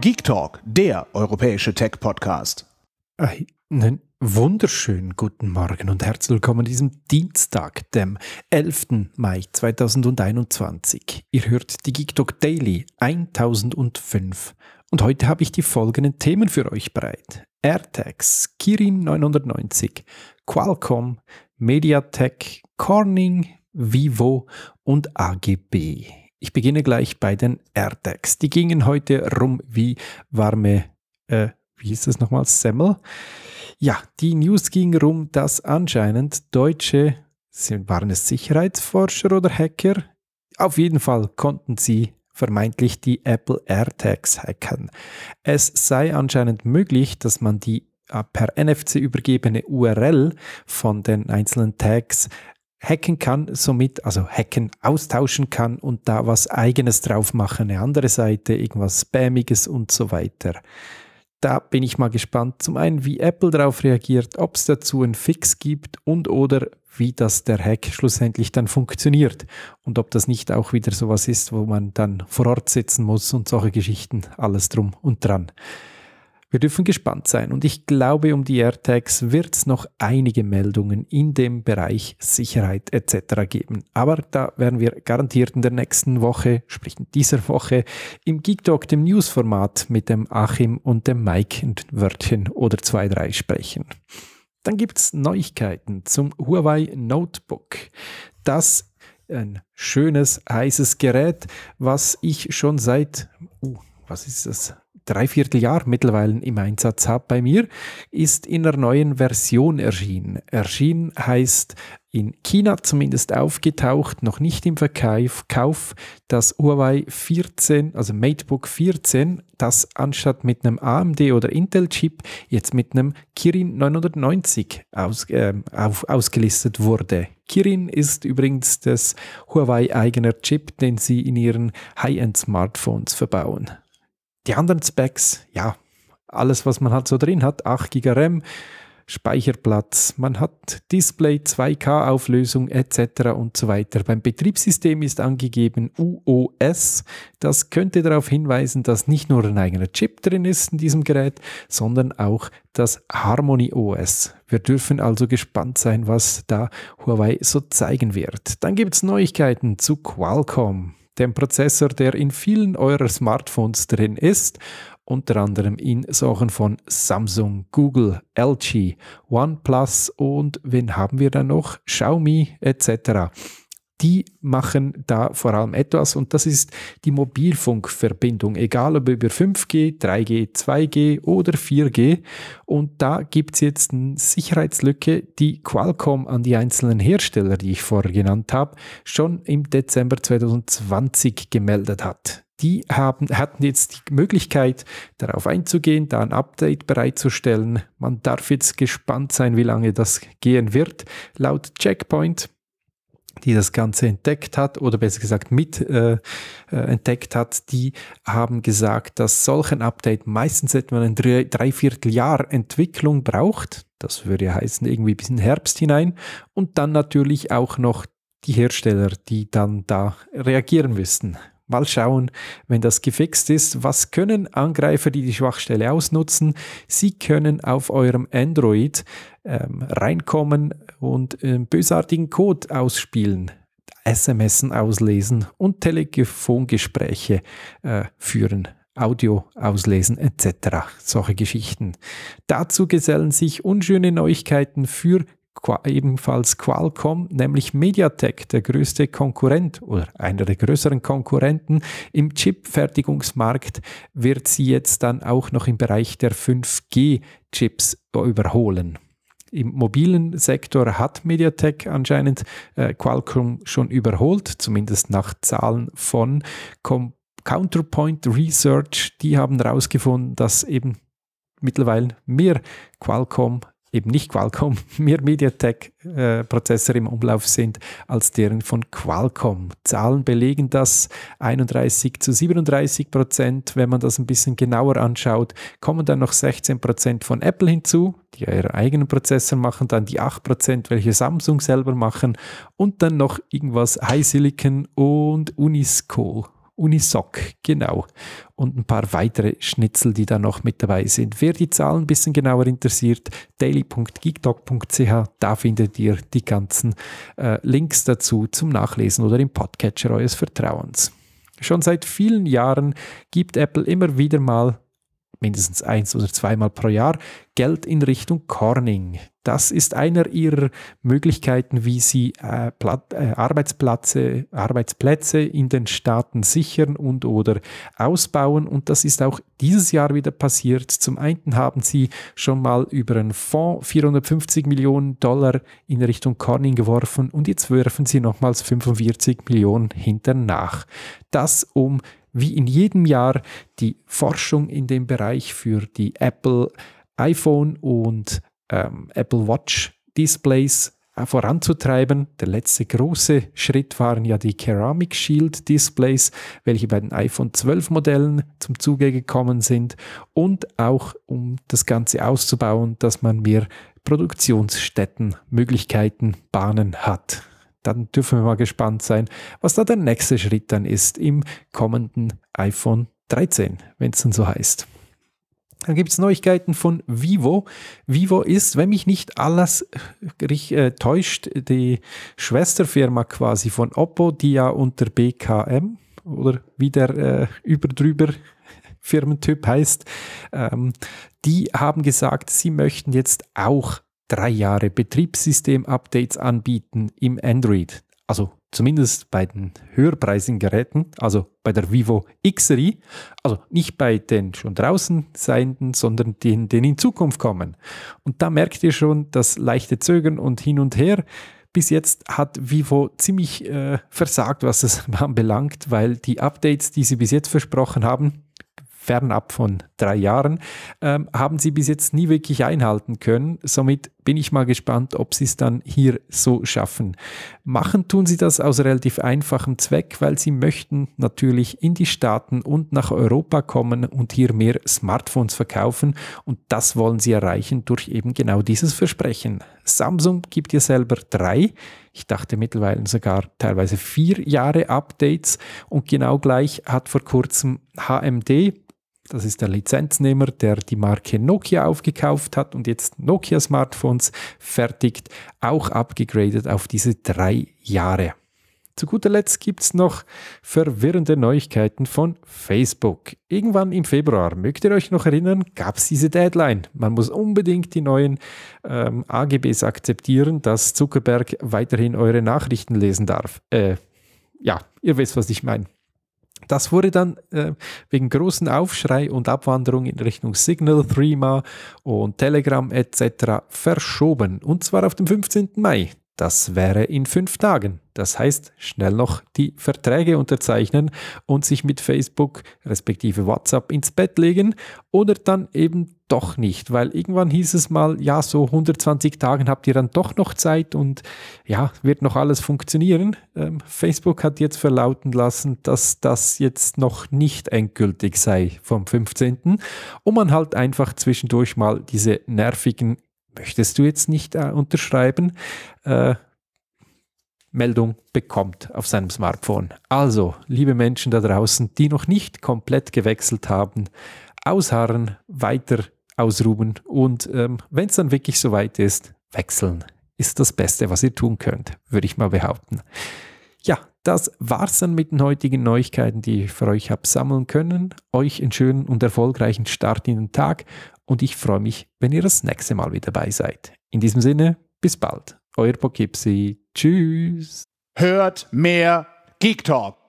Geek Talk, der europäische Tech-Podcast. Äh, einen wunderschönen guten Morgen und herzlich willkommen an diesem Dienstag, dem 11. Mai 2021. Ihr hört die Geek Talk Daily 1005 und heute habe ich die folgenden Themen für euch bereit. AirTags, Kirin 990, Qualcomm, MediaTek, Corning, Vivo und AGB. Ich beginne gleich bei den AirTags. Die gingen heute rum wie warme, äh, wie hieß das nochmal, Semmel. Ja, die News ging rum, dass anscheinend deutsche, waren es Sicherheitsforscher oder Hacker? Auf jeden Fall konnten sie vermeintlich die Apple AirTags hacken. Es sei anscheinend möglich, dass man die äh, per NFC übergebene URL von den einzelnen Tags hacken kann, somit, also hacken, austauschen kann und da was eigenes drauf machen, eine andere Seite, irgendwas Spamiges und so weiter. Da bin ich mal gespannt, zum einen, wie Apple darauf reagiert, ob es dazu einen Fix gibt und oder wie das der Hack schlussendlich dann funktioniert und ob das nicht auch wieder sowas ist, wo man dann vor Ort sitzen muss und solche Geschichten, alles drum und dran. Wir dürfen gespannt sein und ich glaube, um die AirTags wird es noch einige Meldungen in dem Bereich Sicherheit etc. geben. Aber da werden wir garantiert in der nächsten Woche, sprich in dieser Woche, im Geek Talk, dem News-Format mit dem Achim und dem Mike ein Wörtchen oder zwei, drei sprechen. Dann gibt es Neuigkeiten zum Huawei Notebook. Das ein schönes, heißes Gerät, was ich schon seit, uh, was ist das? Dreivierteljahr mittlerweile im Einsatz habe bei mir, ist in einer neuen Version erschienen. Erschienen heißt in China zumindest aufgetaucht, noch nicht im Verkauf, Kauf, das Huawei 14, also MateBook 14, das anstatt mit einem AMD oder Intel-Chip jetzt mit einem Kirin 990 aus, äh, auf, ausgelistet wurde. Kirin ist übrigens das Huawei-eigener Chip, den sie in ihren High-End-Smartphones verbauen. Die anderen Specs, ja, alles, was man halt so drin hat, 8 GB RAM, Speicherplatz, man hat Display, 2K-Auflösung etc. und so weiter. Beim Betriebssystem ist angegeben UOS. Das könnte darauf hinweisen, dass nicht nur ein eigener Chip drin ist in diesem Gerät, sondern auch das Harmony OS. Wir dürfen also gespannt sein, was da Huawei so zeigen wird. Dann gibt es Neuigkeiten zu Qualcomm dem Prozessor, der in vielen eurer Smartphones drin ist, unter anderem in Sachen von Samsung, Google, LG, OnePlus und wen haben wir da noch? Xiaomi etc die machen da vor allem etwas und das ist die Mobilfunkverbindung, egal ob über 5G, 3G, 2G oder 4G. Und da gibt es jetzt eine Sicherheitslücke, die Qualcomm an die einzelnen Hersteller, die ich vorher genannt habe, schon im Dezember 2020 gemeldet hat die haben, hatten jetzt die Möglichkeit, darauf einzugehen, da ein Update bereitzustellen. Man darf jetzt gespannt sein, wie lange das gehen wird. Laut Checkpoint die das Ganze entdeckt hat oder besser gesagt mit äh, äh entdeckt hat, die haben gesagt, dass solchen Update meistens etwa ein Dreivierteljahr Entwicklung braucht. Das würde heißen, irgendwie bis in Herbst hinein. Und dann natürlich auch noch die Hersteller, die dann da reagieren müssten. Mal schauen, wenn das gefixt ist, was können Angreifer, die die Schwachstelle ausnutzen? Sie können auf eurem Android ähm, reinkommen und äh, bösartigen Code ausspielen, SMS auslesen und Telefongespräche äh, führen. Audio auslesen etc. Solche Geschichten. Dazu gesellen sich unschöne Neuigkeiten für ebenfalls Qualcomm, nämlich MediaTek, der größte Konkurrent oder einer der größeren Konkurrenten im Chipfertigungsmarkt, wird sie jetzt dann auch noch im Bereich der 5G-Chips überholen. Im mobilen Sektor hat MediaTek anscheinend äh, Qualcomm schon überholt, zumindest nach Zahlen von Com Counterpoint Research. Die haben herausgefunden, dass eben mittlerweile mehr Qualcomm eben nicht Qualcomm, mehr MediaTek-Prozessor äh, im Umlauf sind als deren von Qualcomm. Zahlen belegen das 31 zu 37 Prozent. Wenn man das ein bisschen genauer anschaut, kommen dann noch 16 Prozent von Apple hinzu, die ihre eigenen Prozessor machen, dann die 8 Prozent, welche Samsung selber machen und dann noch irgendwas High Silicon und Unisco. Unisoc, genau. Und ein paar weitere Schnitzel, die da noch mit dabei sind. Wer die Zahlen ein bisschen genauer interessiert, daily.geekdoc.ch, da findet ihr die ganzen äh, Links dazu zum Nachlesen oder im Podcatcher eures Vertrauens. Schon seit vielen Jahren gibt Apple immer wieder mal mindestens eins oder zweimal pro Jahr Geld in Richtung Corning. Das ist einer ihrer Möglichkeiten, wie sie äh, äh, Arbeitsplätze, Arbeitsplätze in den Staaten sichern und oder ausbauen. Und das ist auch dieses Jahr wieder passiert. Zum einen haben sie schon mal über einen Fonds 450 Millionen Dollar in Richtung Corning geworfen und jetzt werfen sie nochmals 45 Millionen nach. Das um wie in jedem Jahr die Forschung in dem Bereich für die Apple iPhone und ähm, Apple Watch Displays äh, voranzutreiben. Der letzte große Schritt waren ja die Ceramic Shield Displays, welche bei den iPhone 12 Modellen zum Zuge gekommen sind und auch um das Ganze auszubauen, dass man mehr Produktionsstätten, Möglichkeiten, Bahnen hat dann dürfen wir mal gespannt sein, was da der nächste Schritt dann ist im kommenden iPhone 13, wenn es dann so heißt. Dann gibt es Neuigkeiten von Vivo. Vivo ist, wenn mich nicht alles äh, äh täuscht, die Schwesterfirma quasi von Oppo, die ja unter BKM oder wie der äh, überdrüber Firmentyp heißt, ähm, die haben gesagt, sie möchten jetzt auch drei Jahre Betriebssystem-Updates anbieten im Android. Also zumindest bei den höherpreisigen Geräten, also bei der Vivo X-Serie, also nicht bei den schon draußen seienden, sondern denen, denen in Zukunft kommen. Und da merkt ihr schon das leichte Zögern und hin und her. Bis jetzt hat Vivo ziemlich äh, versagt, was es anbelangt, weil die Updates, die sie bis jetzt versprochen haben, fernab von drei Jahren, ähm, haben sie bis jetzt nie wirklich einhalten können. Somit bin ich mal gespannt, ob sie es dann hier so schaffen. Machen tun sie das aus relativ einfachem Zweck, weil sie möchten natürlich in die Staaten und nach Europa kommen und hier mehr Smartphones verkaufen und das wollen sie erreichen durch eben genau dieses Versprechen. Samsung gibt ihr selber drei, ich dachte mittlerweile sogar teilweise vier Jahre Updates und genau gleich hat vor kurzem HMD das ist der Lizenznehmer, der die Marke Nokia aufgekauft hat und jetzt Nokia-Smartphones fertigt, auch abgegradet auf diese drei Jahre. Zu guter Letzt gibt es noch verwirrende Neuigkeiten von Facebook. Irgendwann im Februar, mögt ihr euch noch erinnern, gab es diese Deadline. Man muss unbedingt die neuen ähm, AGBs akzeptieren, dass Zuckerberg weiterhin eure Nachrichten lesen darf. Äh, ja, ihr wisst, was ich meine. Das wurde dann äh, wegen großen Aufschrei und Abwanderung in Richtung Signal, Threema und Telegram etc. verschoben. Und zwar auf den 15. Mai das wäre in fünf Tagen. Das heißt, schnell noch die Verträge unterzeichnen und sich mit Facebook respektive WhatsApp ins Bett legen oder dann eben doch nicht, weil irgendwann hieß es mal, ja, so 120 Tagen habt ihr dann doch noch Zeit und ja, wird noch alles funktionieren. Ähm, Facebook hat jetzt verlauten lassen, dass das jetzt noch nicht endgültig sei vom 15. und man halt einfach zwischendurch mal diese nervigen möchtest du jetzt nicht äh, unterschreiben, äh, Meldung bekommt auf seinem Smartphone. Also, liebe Menschen da draußen, die noch nicht komplett gewechselt haben, ausharren, weiter ausruben und ähm, wenn es dann wirklich soweit ist, wechseln. Ist das Beste, was ihr tun könnt, würde ich mal behaupten. Ja, das war's dann mit den heutigen Neuigkeiten, die ich für euch habe sammeln können. Euch einen schönen und erfolgreichen Start in den Tag und ich freue mich, wenn ihr das nächste Mal wieder dabei seid. In diesem Sinne, bis bald. Euer Pokipsi. Tschüss. Hört mehr Geek Talk.